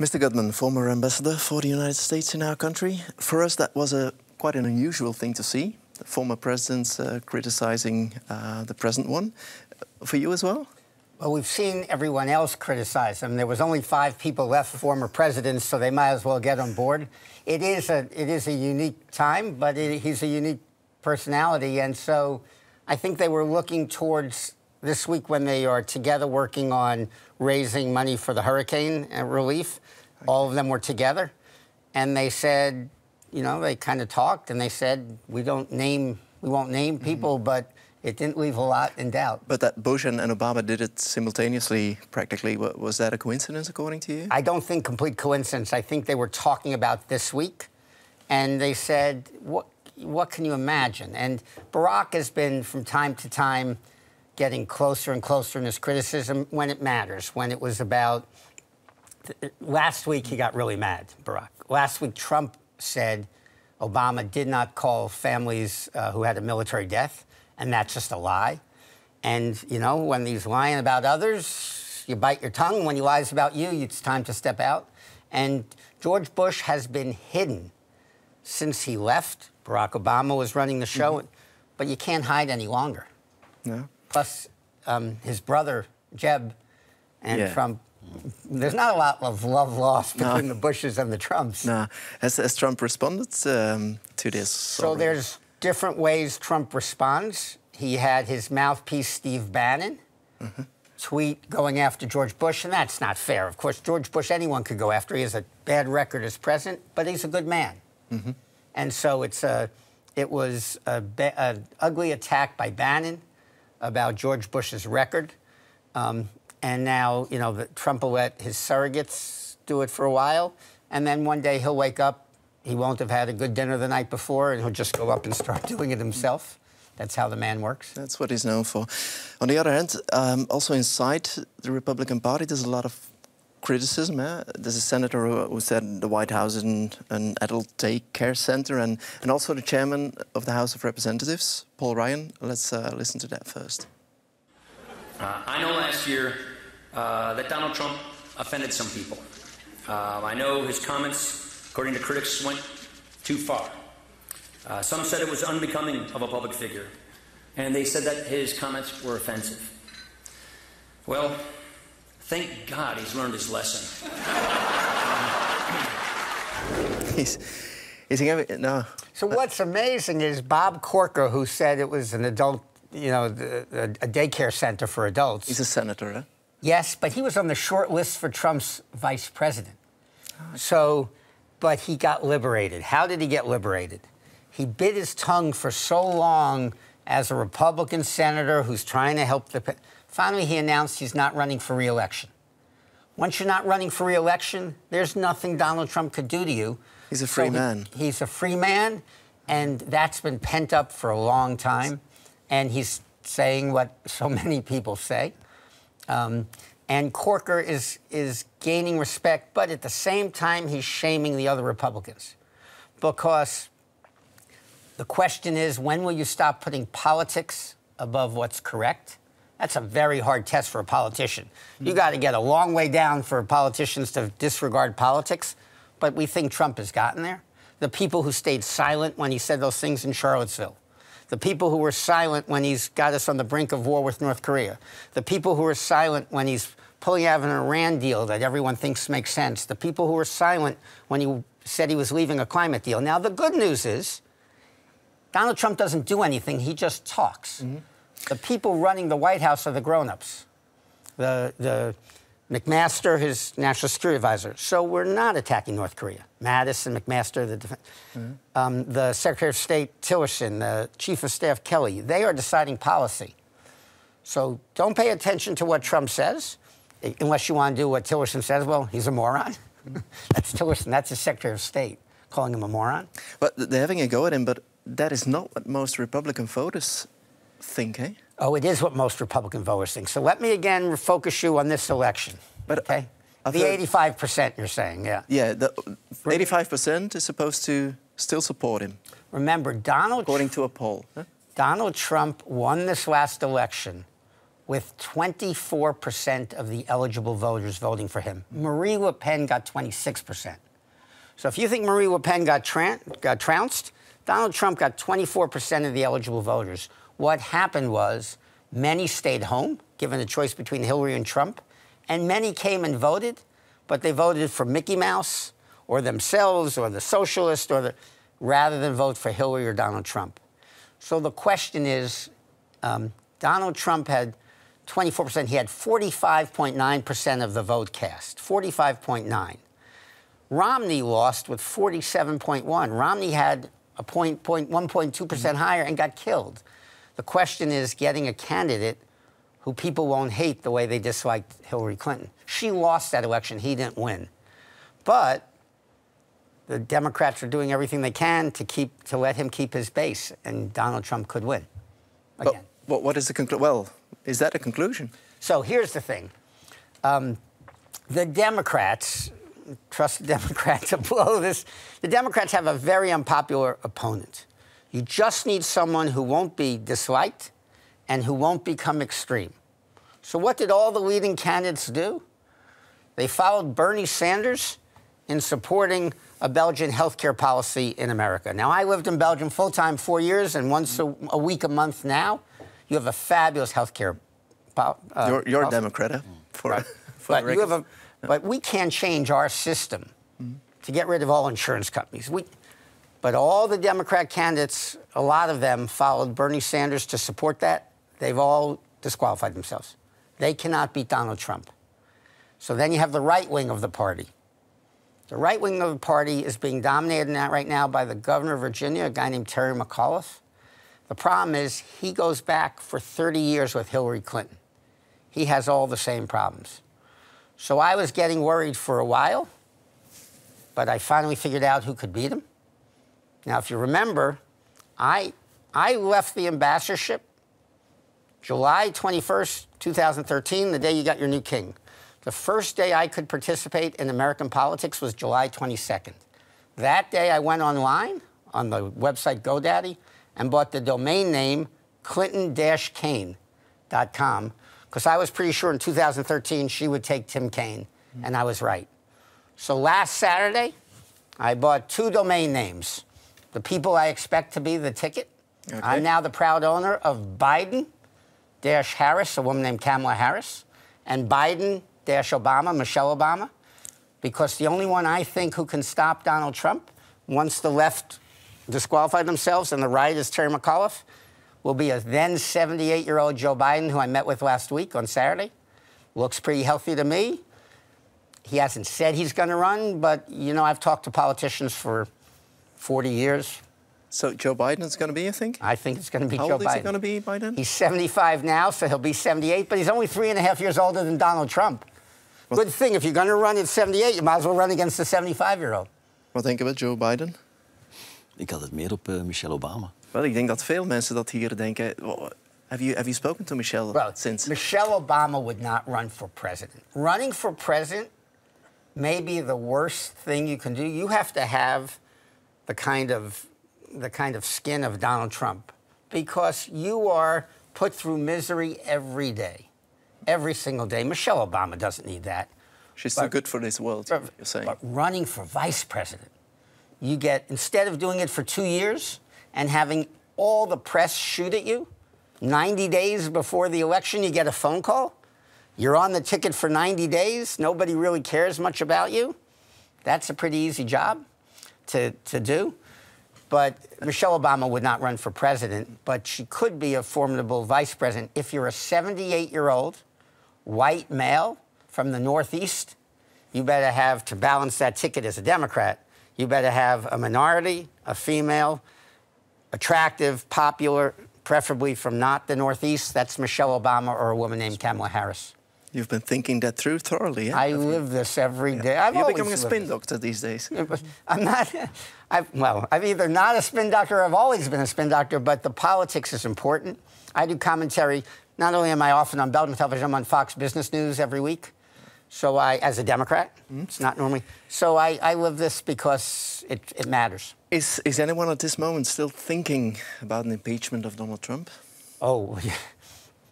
Mr. Goodman, former ambassador for the United States in our country, for us that was a quite an unusual thing to see. The former presidents uh, criticizing uh, the present one. For you as well? Well, we've seen everyone else criticize them. There was only five people left, former presidents, so they might as well get on board. It is a it is a unique time, but it, he's a unique personality, and so I think they were looking towards this week when they are together working on raising money for the hurricane uh, relief. All of them were together. And they said, you know, they kind of talked and they said, we don't name, we won't name mm-hmm. people, mm -hmm. but it didn't leave a lot in doubt. But that Bush and, and, Obama did it simultaneously, practically. Was that a coincidence, according to you? I don't think complete coincidence. I think they were talking about this week, and they said, "What, what can you imagine?" And Barack has been, from time to time, getting closer and closer in his criticism when it matters, when it was about. Last week, he got really mad, Barack. Last week, Trump said Obama did not call families uh, who had a military death, and that's just a lie. And, you know, when he's lying about others, you bite your tongue. When he lies about you, it's time to step out. And George Bush has been hidden since he left. Barack Obama was running the show, mm -hmm. but you can't hide any longer. Yeah plus um, his brother Jeb and yeah. Trump. There's not a lot of love lost no. between the Bushes and the Trumps. No. Has, has Trump responded um, to this? So there's different ways Trump responds. He had his mouthpiece, Steve Bannon, mm -hmm. tweet going after George Bush, and that's not fair. Of course, George Bush, anyone could go after. He has a bad record as president, but he's a good man. Mm -hmm. And so it's a, it was an ugly attack by Bannon about George Bush's record. Um, and now, you know, Trump will let his surrogates do it for a while. And then one day he'll wake up, he won't have had a good dinner the night before, and he'll just go up and start doing it himself. That's how the man works. That's what he's known for. On the other hand, um, also inside the Republican Party, there's a lot of criticism. Eh? There's a senator who said the White House is an, an adult daycare center, and, and also the chairman of the House of Representatives, Paul Ryan. Let's uh, listen to that first. Uh, I know last year uh, that Donald Trump offended some people. Uh, I know his comments, according to critics, went too far. Uh, some said it was unbecoming of a public figure, and they said that his comments were offensive. Well, Thank God he's learned his lesson. he's, he's no. So what's amazing is Bob Corker, who said it was an adult, you know, a daycare center for adults. He's a senator, huh? Yes, but he was on the short list for Trump's vice president. So, but he got liberated. How did he get liberated? He bit his tongue for so long as a Republican senator who's trying to help the Finally, he announced he's not running for reelection. Once you're not running for reelection, there's nothing Donald Trump could do to you. He's a free so he, man. he's a free man, and that's been pent up for a long time. And he's saying what so many people say. Um, and Corker is, is gaining respect, but at the same time, he's shaming the other Republicans. Because the question is when will you stop putting politics above what's correct? That's a very hard test for a politician. You got to get a long way down for politicians to disregard politics, but we think Trump has gotten there. The people who stayed silent when he said those things in Charlottesville, the people who were silent when he's got us on the brink of war with North Korea, the people who were silent when he's pulling out of an Iran deal that everyone thinks makes sense, the people who were silent when he said he was leaving a climate deal. Now, the good news is Donald Trump doesn't do anything, he just talks. Mm-hmm. The people running the White House are the grown-ups. The, the McMaster, his national security advisor. So we're not attacking North Korea. Madison McMaster, the, mm -hmm. um, the Secretary of State Tillerson, the Chief of Staff Kelly, they are deciding policy. So don't pay attention to what Trump says, unless you want to do what Tillerson says. Well, he's a moron. Mm-hmm. that's Tillerson. That's the Secretary of State calling him a moron. But they're having a go at him, but that is not what most Republican voters thinking. Eh? Oh, it is what most Republican voters think. So let me again focus you on this election. But uh, okay, the eighty-five percent you're saying, yeah. Yeah, the eighty-five percent is supposed to still support him. Remember, Donald. According Tr to a poll. Huh? Donald Trump won this last election with 24% of the eligible voters voting for him. Marie Le Pen got 26%. So if you think Marie Le Pen got, got trounced, Donald Trump got 24% of the eligible voters what happened was many stayed home, given the choice between Hillary and Trump, and many came and voted, but they voted for Mickey Mouse or themselves or the socialist or the, rather than vote for Hillary or Donald Trump. So the question is, um, Donald Trump had 24%, he had 45.9% of the vote cast, 45.9. Romney lost with 47.1. Romney had a point, point 1.2% mm-hmm. higher and got killed. The question is getting a candidate who people won't hate the way they disliked Hillary Clinton. She lost that election, he didn't win. But the Democrats are doing everything they can to keep to let him keep his base, and Donald Trump could win. Again. But, but what is the conclusion? Well, is that a conclusion? So here's the thing: um, the Democrats trust the Democrats to blow this. The Democrats have a very unpopular opponent. You just need someone who won't be disliked and who won't become extreme. So, what did all the leading candidates do? They followed Bernie Sanders in supporting a Belgian healthcare policy in America. Now, I lived in Belgium full time four years and once a, a, week, a month now. You have a fabulous healthcare po- uh, you're, you're policy. You're, Democrat, mm. for, right. for but, a, but we can change our system mm-hmm. to get rid of all insurance companies. We, but all the Democrat candidates, a lot of them followed Bernie Sanders to support that. They've all disqualified themselves. They cannot beat Donald Trump. So then you have the right wing of the party. The right wing of the party is being dominated right now by the governor of Virginia, a guy named Terry McAuliffe. The problem is he goes back for 30 years with Hillary Clinton. He has all the same problems. So I was getting worried for a while, but I finally figured out who could beat him. Now, if you remember, I, I left the ambassadorship July 21st, 2013, the day you got your new king. The first day I could participate in American politics was July 22nd. That day I went online on the website GoDaddy and bought the domain name clinton-kane.com because I was pretty sure in 2013 she would take Tim Kaine, and I was right. So last Saturday, I bought two domain names the people I expect to be the ticket. Okay. I'm now the proud owner of Biden Dash Harris, a woman named Kamala Harris, and Biden Dash Obama, Michelle Obama, because the only one I think who can stop Donald Trump once the left disqualified themselves and the right is Terry McAuliffe will be a then 78 year old Joe Biden, who I met with last week on Saturday. Looks pretty healthy to me. He hasn't said he's going to run, but you know, I've talked to politicians for 40 years. So Joe Biden is going to be, you think? I think it's going to be How Joe Biden. How old is he going to be, Biden? He's 75 now, so he'll be 78, but he's only three and a half years older than Donald Trump. Well, Good thing, if you're going to run at 78, you might as well run against the 75-year-old. Well, think about Joe Biden? Ik had het meer op uh, Michelle Obama. Well, ik denk dat veel mensen dat hier denken. Well, oh, have you, have you spoken to Michelle Well, since? Michelle Obama would not run for president. Running for president may be the worst thing you can do. You have to have the kind of the kind of skin of Donald Trump because you are put through misery every day, every single day. Michelle Obama doesn't need that. She's but, too good for this world, but, you're saying. But running for vice president, you get, instead of doing it for two years and having all the press shoot at you, 90 days before the election, you get a phone call. You're on the ticket for 90 days. Nobody really cares much about you. That's a pretty easy job to, to do. But Michelle Obama would not run for president, but she could be a formidable vice president. If you're a 78 year old white male from the Northeast, you better have, to balance that ticket as a Democrat, you better have a minority, a female, attractive, popular, preferably from not the Northeast. That's Michelle Obama or a woman named Kamala Harris. You've been thinking that through thoroughly. Yeah? I live this every yeah. day. I've You're becoming a spin doctor these days. I'm not. I've, well, I'm either not a spin doctor. I've always been a spin doctor, but the politics is important. I do commentary. Not only am I often on Belgium television, I'm on Fox Business News every week. So I, as a Democrat, mm. it's not normally. So I, I live this because it, it matters. Is, is anyone at this moment still thinking about an impeachment of Donald Trump? Oh, yeah.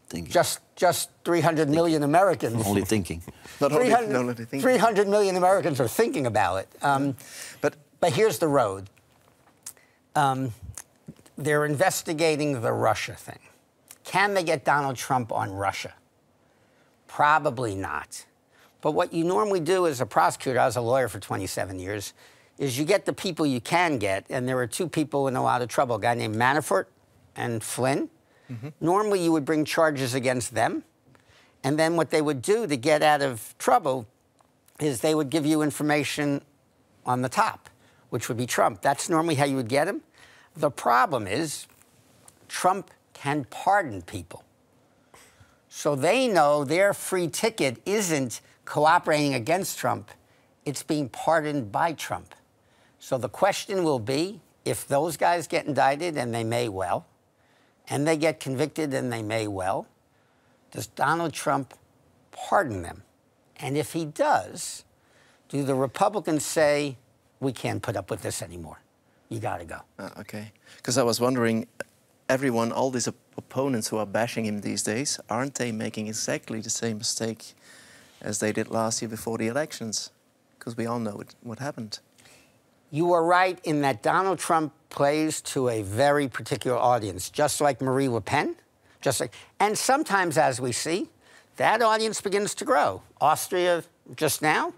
Thinking. Just just 300 thinking. million Americans. Only thinking. not, only, only thinking. 300 million Americans are thinking about it. Um, but, but here's the road. Um, they're investigating the Russia thing. Can they get Donald Trump on Russia? Probably not. But what you normally do as a prosecutor, I was a lawyer for 27 years, is you get the people you can get, and there are two people in a lot of trouble, a guy named Manafort and Flynn. Mm -hmm. Normally, you would bring charges against them. And then what they would do to get out of trouble is they would give you information on the top, which would be Trump. That's normally how you would get him. The problem is Trump can pardon people. So they know their free ticket isn't cooperating against Trump, it's being pardoned by Trump. So the question will be if those guys get indicted, and they may well, and they get convicted, and they may well, does Donald Trump pardon them? And if he does, do the Republicans say, we can't put up with this anymore? You got to go. Uh, okay. Because I was wondering, everyone, all these op opponents who are bashing him these days, aren't they making exactly the same mistake as they did last year before the elections? Because we all know it, what happened you are right in that Donald Trump plays to a very particular audience, just like Marie Le Pen, just like, and sometimes, as we see, that audience begins to grow. Austria just now,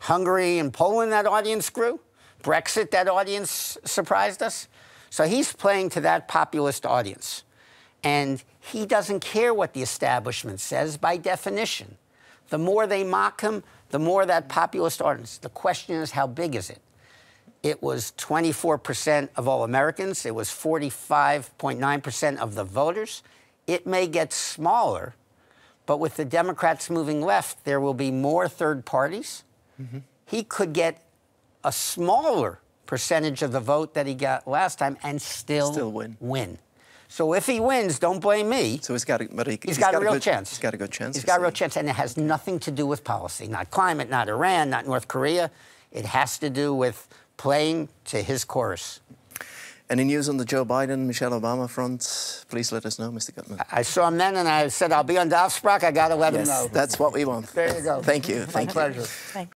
Hungary and Poland, that audience grew. Brexit, that audience surprised us. So he's playing to that populist audience. And he doesn't care what the establishment says by definition. The more they mock him, the more that populist audience. The question is, how big is it? It was 24% of all Americans. It was 45.9% of the voters. It may get smaller, but with the Democrats moving left, there will be more third parties. Mm -hmm. He could get a smaller percentage of the vote that he got last time and still, still win. win. So if he wins, don't blame me. So he's got a, but he, he's, he's got, got, a real good, chance. He's got a good chance. He's got a real chance, and it has nothing to do with policy, not climate, not Iran, not North Korea. It has to do with playing to his chorus. Any news on the Joe Biden, Michelle Obama front? Please let us know, Mr. Gutman. I saw him then, and I said, I'll be on Davsprock. I got to let yes, him know. That's what we want. There you go. Thank you. Thank My you. pleasure. Thank you.